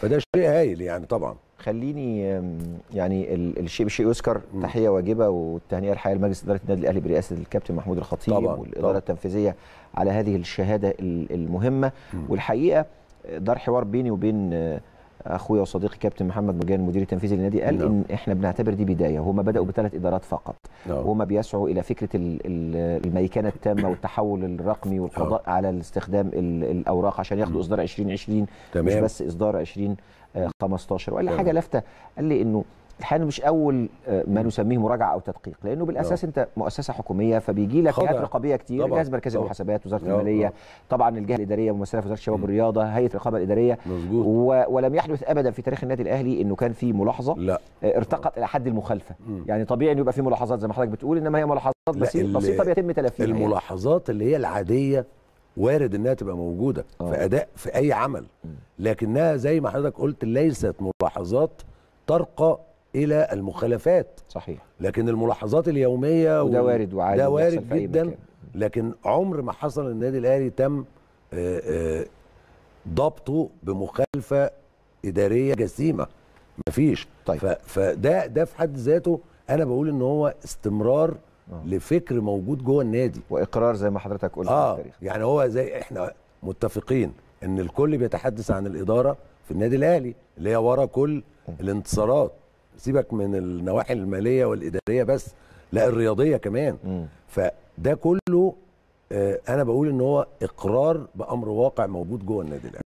فده شيء هايل يعني طبعا خليني يعني الشيء بشيء يذكر تحيه واجبه والتهنئه الحقيقه لمجلس اداره النادي الاهلي برئاسه الكابتن محمود الخطيب طبعًا والاداره طبعًا التنفيذيه على هذه الشهاده المهمه والحقيقه دار آه، حوار بيني وبين آه، اخويا وصديقي كابتن محمد مجان المدير التنفيذي للنادي قال نعم. ان احنا بنعتبر دي بدايه هما بداوا بثلاث ادارات فقط نعم. هما بيسعوا الى فكره الميكنه التامه والتحول الرقمي والقضاء نعم. على استخدام الاوراق عشان ياخدوا نعم. اصدار 2020 مش بس اصدار 2015 وقال لي حاجه لافته قال لي انه الحقيقه مش اول آه، ما نسميه مراجعه او تدقيق لانه بالاساس آه. انت مؤسسه حكوميه فبيجي لك هيئات رقابيه كتير طبعا. جهاز مركزي المحاسبات وزاره آه، الماليه طبعا الجهه الاداريه ممثله في وزاره الشباب والرياضه هيئه الرقابه الاداريه مظبوط و... ولم يحدث ابدا في تاريخ النادي الاهلي انه كان في ملاحظه لا. ارتقت الى حد المخالفه يعني طبيعي انه يبقى في ملاحظات زي ما حضرتك بتقول انما هي ملاحظات بسيطه بيتم تلافيها يعني. الملاحظات اللي هي العاديه وارد انها تبقى موجوده أوه. في اداء في اي عمل لكنها زي ما حضرتك قلت ليست ملاحظات ترقى الى المخالفات صحيح لكن الملاحظات اليوميه وده وارد وعادي ده وارد جدا لكن عمر ما حصل النادي الاهلي تم آه، آه، ضبطه بمخالفه اداريه جسيمه مفيش طيب فده ده في حد ذاته انا بقول ان هو استمرار أوه. لفكر موجود جوه النادي واقرار زي ما حضرتك قلت اه يعني هو زي احنا متفقين ان الكل بيتحدث عن الاداره في النادي الاهلي اللي هي ورا كل إيه. الانتصارات سيبك من النواحي الماليه والاداريه بس لا الرياضيه كمان م. فده كله آه، انا بقول ان هو اقرار بامر واقع موجود جوه النادي الاهلي